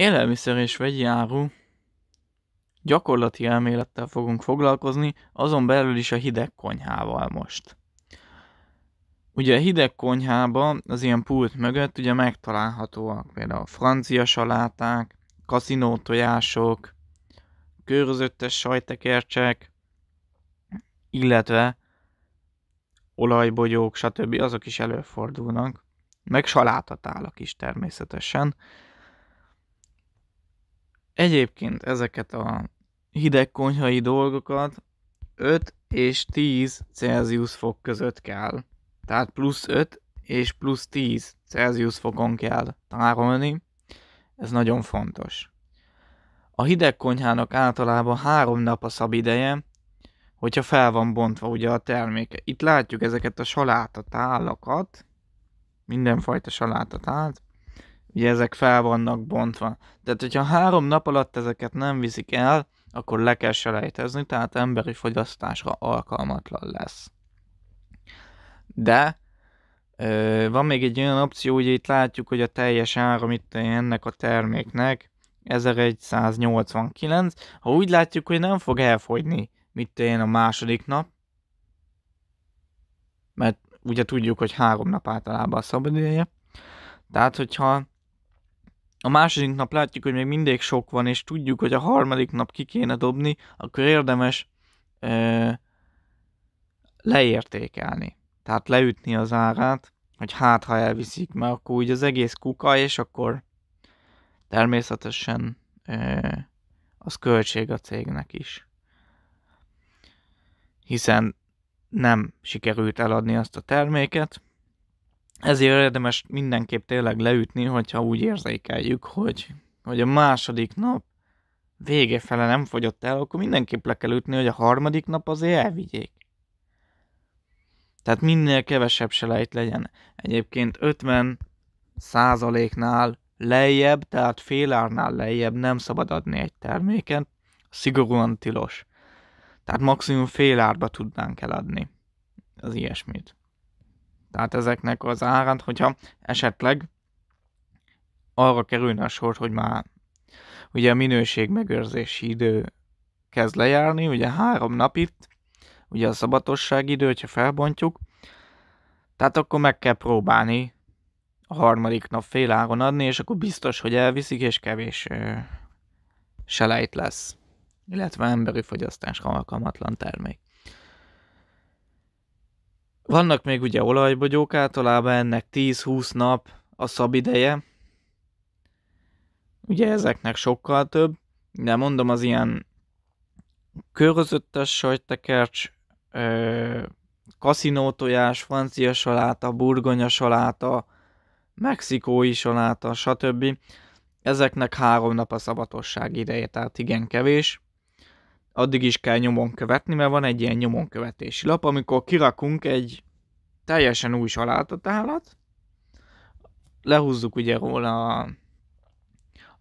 Élelmiszer és vegyi áru gyakorlati elmélettel fogunk foglalkozni, azon belül is a hideg konyhával most. Ugye a hideg konyhában az ilyen pult mögött ugye megtalálhatóak például a francia saláták, kaszinó tojások, körözöttes sajtekercsek, illetve olajbogyók, stb. azok is előfordulnak, meg salátatálak is természetesen. Egyébként ezeket a hidegkonyhai dolgokat 5 és 10 Celsius fok között kell. Tehát plusz 5 és plusz 10 Celsius fokon kell tárolni. Ez nagyon fontos. A hideg konyhának általában három nap a szab ideje, hogyha fel van bontva ugye a terméke. Itt látjuk ezeket a salátatálakat, mindenfajta salátatált, ugye ezek fel vannak bontva. Tehát, hogyha három nap alatt ezeket nem viszik el, akkor le kell selejtezni, tehát emberi fogyasztásra alkalmatlan lesz. De van még egy olyan opció, ugye itt látjuk, hogy a teljes áram itt ennek a terméknek 1189, ha úgy látjuk, hogy nem fog elfogyni, mit én a második nap, mert ugye tudjuk, hogy három nap általában a szabad ideje. Tehát, hogyha a második nap látjuk, hogy még mindig sok van, és tudjuk, hogy a harmadik nap ki kéne dobni, akkor érdemes ö, leértékelni. Tehát leütni az árát, hogy hát ha elviszik, mert akkor úgy az egész kuka, és akkor természetesen ö, az költség a cégnek is. Hiszen nem sikerült eladni azt a terméket, ezért érdemes mindenképp tényleg leütni, hogyha úgy érzékeljük, hogy, hogy a második nap vége fele nem fogyott el, akkor mindenképp le kell ütni, hogy a harmadik nap azért elvigyék. Tehát minél kevesebb selejt legyen. Egyébként 50 százaléknál lejjebb, tehát félárnál lejjebb nem szabad adni egy terméket, szigorúan tilos. Tehát maximum félárba tudnánk eladni az ilyesmit. Tehát ezeknek az árát, hogyha esetleg arra kerülne a sor, hogy már ugye a minőség megőrzési idő kezd lejárni, ugye három nap itt, ugye a szabatosság idő, hogyha felbontjuk, tehát akkor meg kell próbálni a harmadik nap féláron adni, és akkor biztos, hogy elviszik, és kevés ö, selejt lesz, illetve emberi fogyasztásra alkalmatlan termék. Vannak még ugye olajbogyók, általában ennek 10-20 nap a szabideje. Ugye ezeknek sokkal több, de mondom az ilyen körözöttes kaszinó tojás, francia saláta, burgonya saláta, mexikói saláta, stb. Ezeknek három nap a szabatosság ideje, tehát igen kevés addig is kell nyomon követni, mert van egy ilyen nyomon követési lap, amikor kirakunk egy teljesen új salátatálat, lehúzzuk ugye róla a,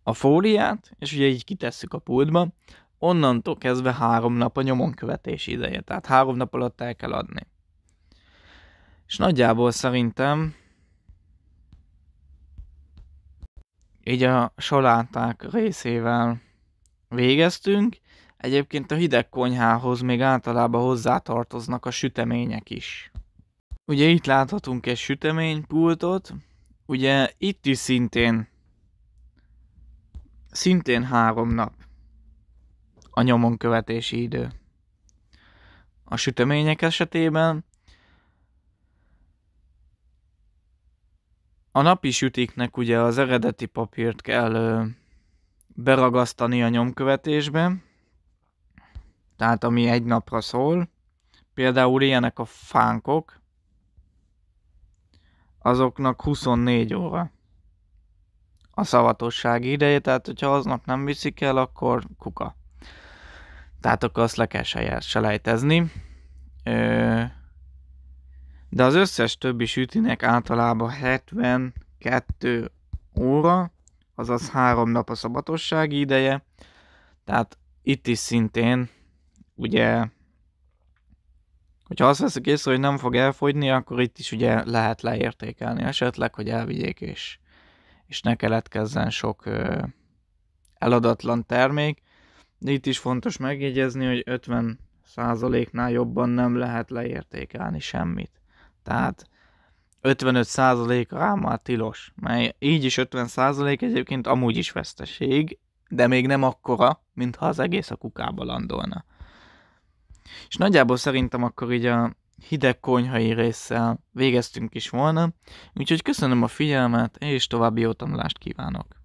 a fóliát, és ugye így kitesszük a pultba, onnantól kezdve három nap a nyomon követési ideje, tehát három nap alatt el kell adni. És nagyjából szerintem így a saláták részével végeztünk, Egyébként a hideg konyhához még általában hozzátartoznak a sütemények is. Ugye itt láthatunk egy süteménypultot, ugye itt is szintén szintén három nap a nyomon követési idő. A sütemények esetében a napi sütiknek ugye az eredeti papírt kell beragasztani a nyomkövetésbe, tehát ami egy napra szól. Például ilyenek a fánkok, azoknak 24 óra a szavatossági ideje, tehát hogyha aznap nem viszik el, akkor kuka. Tehát akkor azt le kell selejtezni. De az összes többi sütinek általában 72 óra, azaz három nap a szabatossági ideje, tehát itt is szintén ugye, hogyha azt veszük észre, hogy nem fog elfogyni, akkor itt is ugye lehet leértékelni esetleg, hogy elvigyék és, és ne keletkezzen sok ö, eladatlan termék. De itt is fontos megjegyezni, hogy 50%-nál jobban nem lehet leértékelni semmit. Tehát 55%-a már tilos, mely így is 50% egyébként amúgy is veszteség, de még nem akkora, mintha az egész a kukába landolna. És nagyjából szerintem akkor így a hideg konyhai résszel végeztünk is volna, úgyhogy köszönöm a figyelmet, és további jó tanulást kívánok!